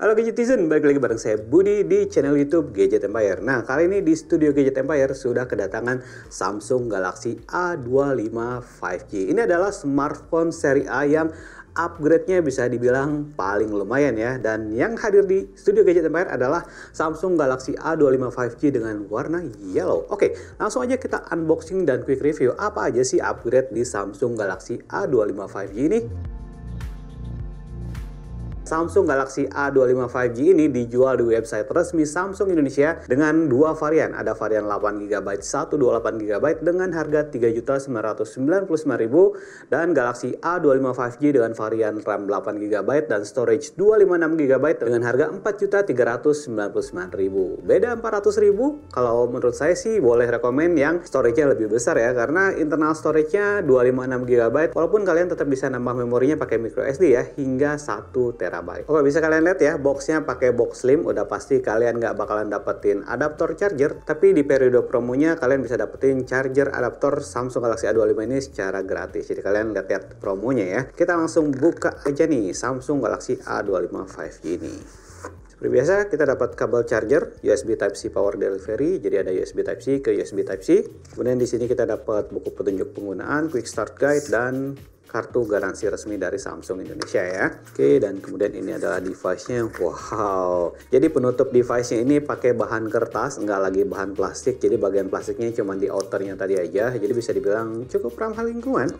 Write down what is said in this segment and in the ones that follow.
Halo Gadgetizen, balik lagi bareng saya Budi di channel YouTube Gadget Empire. Nah, kali ini di studio Gadget Empire sudah kedatangan Samsung Galaxy A25 5G. Ini adalah smartphone seri A yang upgrade-nya bisa dibilang paling lumayan ya. Dan yang hadir di studio Gadget Empire adalah Samsung Galaxy A25 5G dengan warna yellow. Oke, langsung aja kita unboxing dan quick review apa aja sih upgrade di Samsung Galaxy A25 5G ini. Samsung Galaxy A25 5G ini dijual di website resmi Samsung Indonesia dengan dua varian. Ada varian 8GB 128GB dengan harga 3.999.000 dan Galaxy A25 5G dengan varian RAM 8GB dan storage 256GB dengan harga 4.399.000. Beda 400.000 kalau menurut saya sih boleh rekomen yang storage-nya lebih besar ya karena internal storage-nya 256GB walaupun kalian tetap bisa nambah memorinya pakai micro SD ya hingga 1TB balik. Oke, bisa kalian lihat ya, boxnya pakai box slim, udah pasti kalian nggak bakalan dapetin adaptor charger, tapi di periode promonya kalian bisa dapetin charger adaptor Samsung Galaxy A25 ini secara gratis. Jadi kalian lihat-lihat promonya ya. Kita langsung buka aja nih Samsung Galaxy A25 5G ini. Seperti biasa, kita dapat kabel charger USB Type-C power delivery, jadi ada USB Type-C ke USB Type-C. Kemudian di sini kita dapat buku petunjuk penggunaan, quick start guide, dan kartu garansi resmi dari Samsung Indonesia ya. Oke, dan kemudian ini adalah device-nya. Wow. Jadi penutup device-nya ini pakai bahan kertas, nggak lagi bahan plastik. Jadi bagian plastiknya cuma di outernya tadi aja. Jadi bisa dibilang cukup ramah lingkungan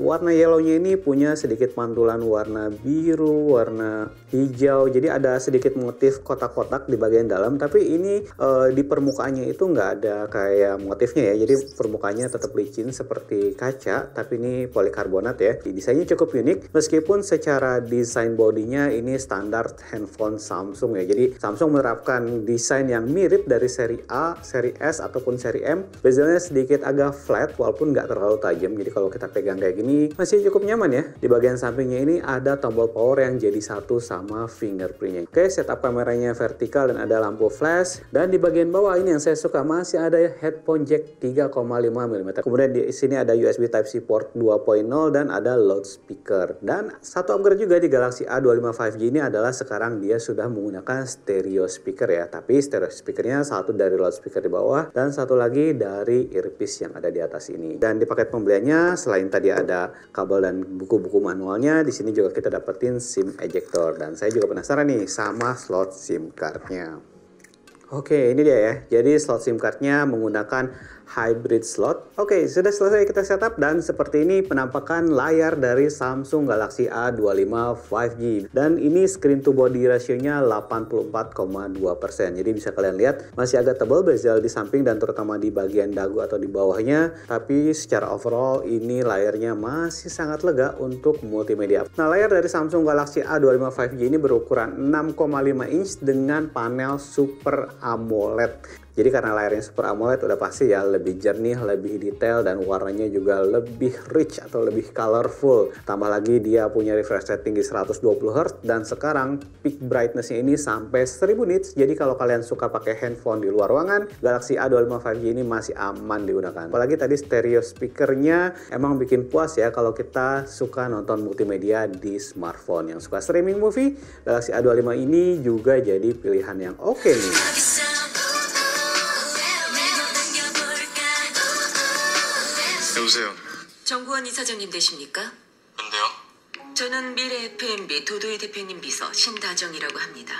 warna yellownya ini punya sedikit pantulan warna biru, warna hijau. Jadi ada sedikit motif kotak-kotak di bagian dalam, tapi ini e, di permukaannya itu nggak ada kayak motifnya ya. Jadi permukaannya tetap licin seperti kaca, tapi ini polikarbonat ya. Jadi Desainnya cukup unik, meskipun secara desain bodinya ini standar handphone Samsung ya. Jadi Samsung menerapkan desain yang mirip dari seri A, seri S ataupun seri M. Bezelnya sedikit agak flat, walaupun nggak terlalu tajam. Jadi kalau kita pegang kayak gini ini masih cukup nyaman ya. Di bagian sampingnya ini ada tombol power yang jadi satu sama fingerprintnya. Oke, setup kameranya vertikal dan ada lampu flash. Dan di bagian bawah ini yang saya suka masih ada headphone jack 3,5 mm. Kemudian di sini ada USB Type-C port 2.0 dan ada loudspeaker. Dan satu upgrade juga di Galaxy A25 5G ini adalah sekarang dia sudah menggunakan stereo speaker ya. Tapi stereo speakernya satu dari loudspeaker di bawah dan satu lagi dari earpiece yang ada di atas ini. Dan di paket pembeliannya selain tadi ada ada kabel dan buku-buku manualnya. Di sini juga kita dapetin SIM ejector dan saya juga penasaran nih sama slot SIM cardnya. Oke, ini dia ya. Jadi slot SIM cardnya menggunakan hybrid slot. Oke, okay, sudah selesai kita setup dan seperti ini penampakan layar dari Samsung Galaxy A25 5G. Dan ini screen to body rasionya 84,2%. Jadi bisa kalian lihat masih agak tebal bezel di samping dan terutama di bagian dagu atau di bawahnya, tapi secara overall ini layarnya masih sangat lega untuk multimedia. Nah, layar dari Samsung Galaxy A25 5G ini berukuran 6,5 inch dengan panel Super AMOLED. Jadi karena layarnya Super AMOLED udah pasti ya lebih jernih, lebih detail dan warnanya juga lebih rich atau lebih colorful. Tambah lagi dia punya refresh rate tinggi 120Hz dan sekarang peak brightnessnya ini sampai 1000 nits. Jadi kalau kalian suka pakai handphone di luar ruangan, Galaxy A25 5G ini masih aman digunakan. Apalagi tadi stereo speakernya emang bikin puas ya kalau kita suka nonton multimedia di smartphone. Yang suka streaming movie, Galaxy A25 ini juga jadi pilihan yang oke okay nih. 김구원 이사장님 되십니까? 근데요? 저는 미래 FMB 도도희 대표님 비서 신다정이라고 합니다.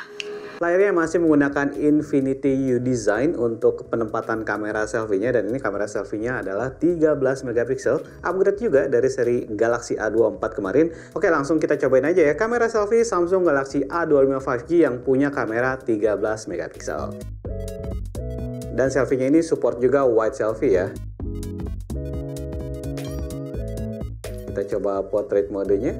Layarnya masih menggunakan Infinity U design untuk penempatan kamera selfie-nya dan ini kamera selfie-nya adalah 13 megapiksel, upgrade juga dari seri Galaxy A24 kemarin. Oke, langsung kita cobain aja ya kamera selfie Samsung Galaxy A25 5G yang punya kamera 13 megapiksel. Dan selfie-nya ini support juga wide selfie ya. Kita coba potret modenya.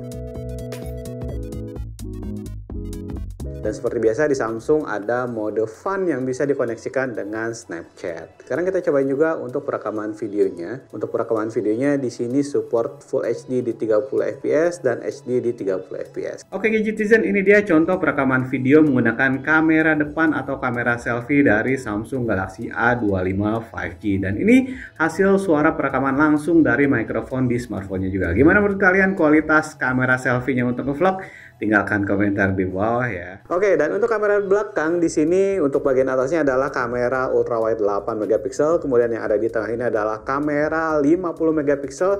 Dan seperti biasa di Samsung ada mode fun yang bisa dikoneksikan dengan Snapchat. Sekarang kita cobain juga untuk perekaman videonya. Untuk perekaman videonya di sini support Full HD di 30 fps dan HD di 30 fps. Oke Gadgetizen, ini dia contoh perekaman video menggunakan kamera depan atau kamera selfie dari Samsung Galaxy A25 5G. Dan ini hasil suara perekaman langsung dari mikrofon di smartphone-nya juga. Gimana menurut kalian kualitas kamera selfie-nya untuk ngevlog? tinggalkan komentar di bawah ya. Oke, dan untuk kamera belakang di sini untuk bagian atasnya adalah kamera ultrawide 8 megapiksel, kemudian yang ada di tengah ini adalah kamera 50 megapiksel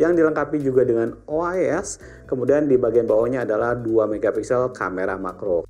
yang dilengkapi juga dengan OIS, kemudian di bagian bawahnya adalah 2 megapiksel kamera makro.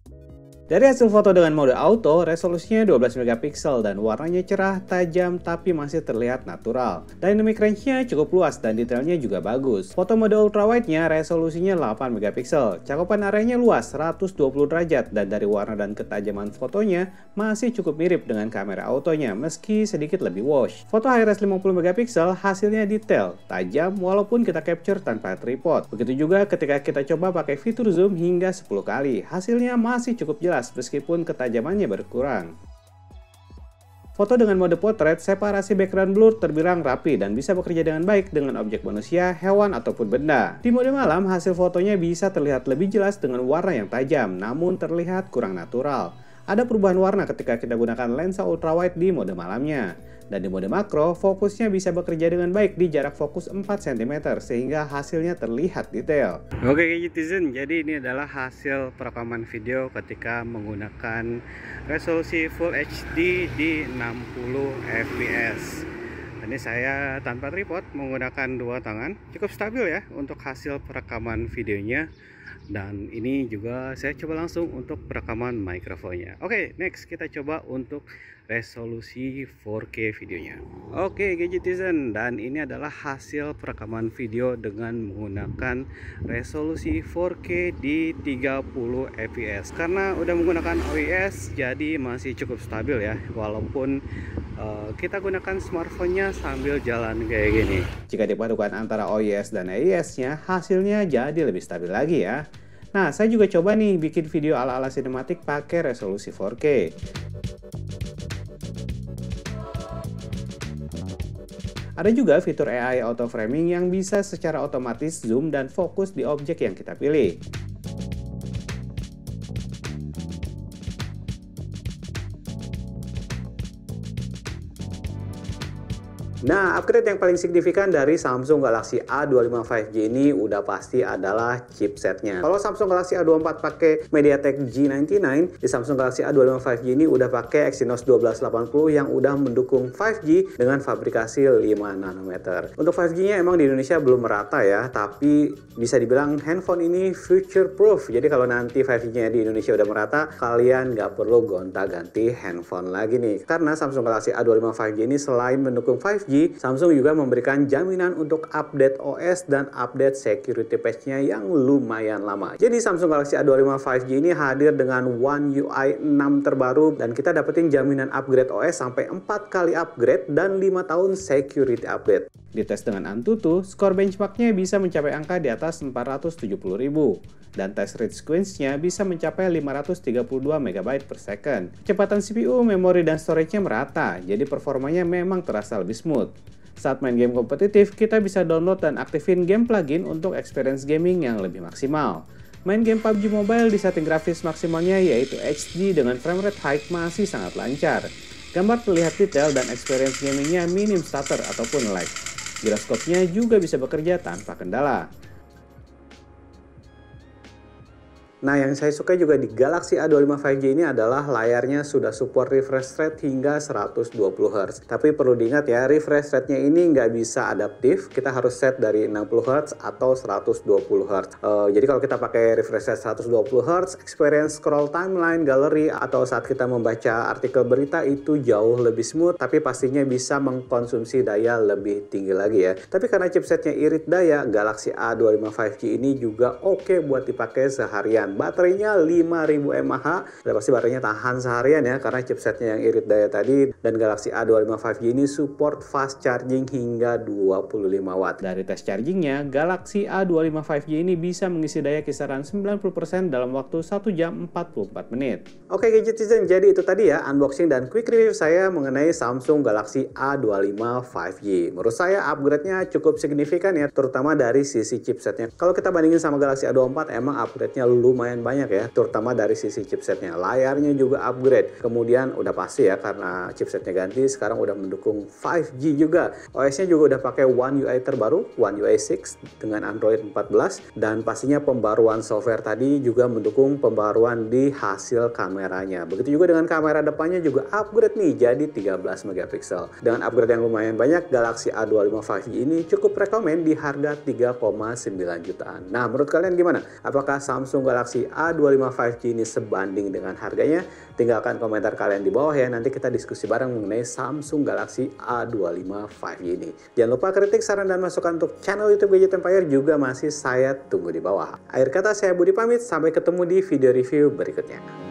Dari hasil foto dengan mode auto, resolusinya 12 megapiksel dan warnanya cerah, tajam, tapi masih terlihat natural. Dynamic range-nya cukup luas dan detailnya juga bagus. Foto mode ultrawide-nya resolusinya 8 megapiksel, cakupan areanya luas 120 derajat dan dari warna dan ketajaman fotonya masih cukup mirip dengan kamera autonya meski sedikit lebih wash. Foto high-res 50 megapiksel hasilnya detail, tajam walaupun kita capture tanpa tripod. Begitu juga ketika kita coba pakai fitur zoom hingga 10 kali, hasilnya masih cukup jelas jelas meskipun ketajamannya berkurang. Foto dengan mode potret, separasi background blur terbilang rapi dan bisa bekerja dengan baik dengan objek manusia, hewan, ataupun benda. Di mode malam, hasil fotonya bisa terlihat lebih jelas dengan warna yang tajam, namun terlihat kurang natural. Ada perubahan warna ketika kita gunakan lensa ultrawide di mode malamnya. Dan di mode makro, fokusnya bisa bekerja dengan baik di jarak fokus 4 cm sehingga hasilnya terlihat detail. Oke netizen, jadi ini adalah hasil perekaman video ketika menggunakan resolusi Full HD di 60 fps. Ini saya tanpa tripod menggunakan dua tangan, cukup stabil ya untuk hasil perekaman videonya dan ini juga saya coba langsung untuk perekaman mikrofonnya oke okay, next kita coba untuk resolusi 4K videonya oke okay, gadgetizen dan ini adalah hasil perekaman video dengan menggunakan resolusi 4K di 30 fps karena udah menggunakan OIS jadi masih cukup stabil ya walaupun eh, kita gunakan smartphone-nya sambil jalan kayak gini jika dipadukan antara OIS dan AIS nya hasilnya jadi lebih stabil lagi ya Nah, saya juga coba nih bikin video ala-ala sinematik pakai resolusi 4K. Ada juga fitur AI auto framing yang bisa secara otomatis zoom dan fokus di objek yang kita pilih. Nah, upgrade yang paling signifikan dari Samsung Galaxy A25 5G ini udah pasti adalah chipsetnya. Kalau Samsung Galaxy A24 pakai MediaTek G99, di Samsung Galaxy A25 5G ini udah pakai Exynos 1280 yang udah mendukung 5G dengan fabrikasi 5 nanometer. Untuk 5G-nya emang di Indonesia belum merata ya, tapi bisa dibilang handphone ini future proof. Jadi kalau nanti 5G-nya di Indonesia udah merata, kalian nggak perlu gonta-ganti handphone lagi nih. Karena Samsung Galaxy A25 5G ini selain mendukung 5G, 5G, Samsung juga memberikan jaminan untuk update OS dan update security patch-nya yang lumayan lama. Jadi Samsung Galaxy A25 5G ini hadir dengan One UI 6 terbaru dan kita dapetin jaminan upgrade OS sampai 4 kali upgrade dan 5 tahun security update. Di tes dengan Antutu, skor benchmarknya bisa mencapai angka di atas 470.000 dan test read sequence-nya bisa mencapai 532 MB per second. Kecepatan CPU, memori, dan storage-nya merata, jadi performanya memang terasa lebih smooth. Saat main game kompetitif, kita bisa download dan aktifin game plugin untuk experience gaming yang lebih maksimal. Main game PUBG Mobile di setting grafis maksimalnya yaitu HD dengan frame rate high masih sangat lancar. Gambar terlihat detail dan experience gamingnya minim stutter ataupun lag. Giroskopnya juga bisa bekerja tanpa kendala. Nah, yang saya suka juga di Galaxy A25 5G ini adalah layarnya sudah support refresh rate hingga 120Hz. Tapi perlu diingat ya, refresh rate-nya ini nggak bisa adaptif, kita harus set dari 60Hz atau 120Hz. E, eh, jadi kalau kita pakai refresh rate 120Hz, experience scroll timeline, gallery, atau saat kita membaca artikel berita itu jauh lebih smooth, tapi pastinya bisa mengkonsumsi daya lebih tinggi lagi ya. Tapi karena chipsetnya irit daya, Galaxy A25 5G ini juga oke okay buat dipakai seharian dan baterainya 5000 mAh dan pasti baterainya tahan seharian ya karena chipsetnya yang irit daya tadi dan Galaxy A25 5G ini support fast charging hingga 25 watt. Dari tes chargingnya, Galaxy A25 5G ini bisa mengisi daya kisaran 90% dalam waktu 1 jam 44 menit. Oke gadget season jadi itu tadi ya unboxing dan quick review saya mengenai Samsung Galaxy A25 5G. Menurut saya upgrade-nya cukup signifikan ya, terutama dari sisi chipsetnya. Kalau kita bandingin sama Galaxy A24, emang upgrade-nya lumayan lumayan banyak ya, terutama dari sisi chipsetnya. Layarnya juga upgrade. Kemudian udah pasti ya karena chipsetnya ganti, sekarang udah mendukung 5G juga. OS-nya juga udah pakai One UI terbaru, One UI 6 dengan Android 14 dan pastinya pembaruan software tadi juga mendukung pembaruan di hasil kameranya. Begitu juga dengan kamera depannya juga upgrade nih jadi 13 megapiksel. Dengan upgrade yang lumayan banyak, Galaxy A25 5G ini cukup rekomen di harga 3,9 jutaan. Nah, menurut kalian gimana? Apakah Samsung Galaxy Galaxy A25 5G ini sebanding dengan harganya? Tinggalkan komentar kalian di bawah ya. Nanti kita diskusi bareng mengenai Samsung Galaxy A25 5G ini. Jangan lupa kritik, saran, dan masukan untuk channel YouTube Gadget Empire juga masih saya tunggu di bawah. Akhir kata saya Budi pamit, sampai ketemu di video review berikutnya.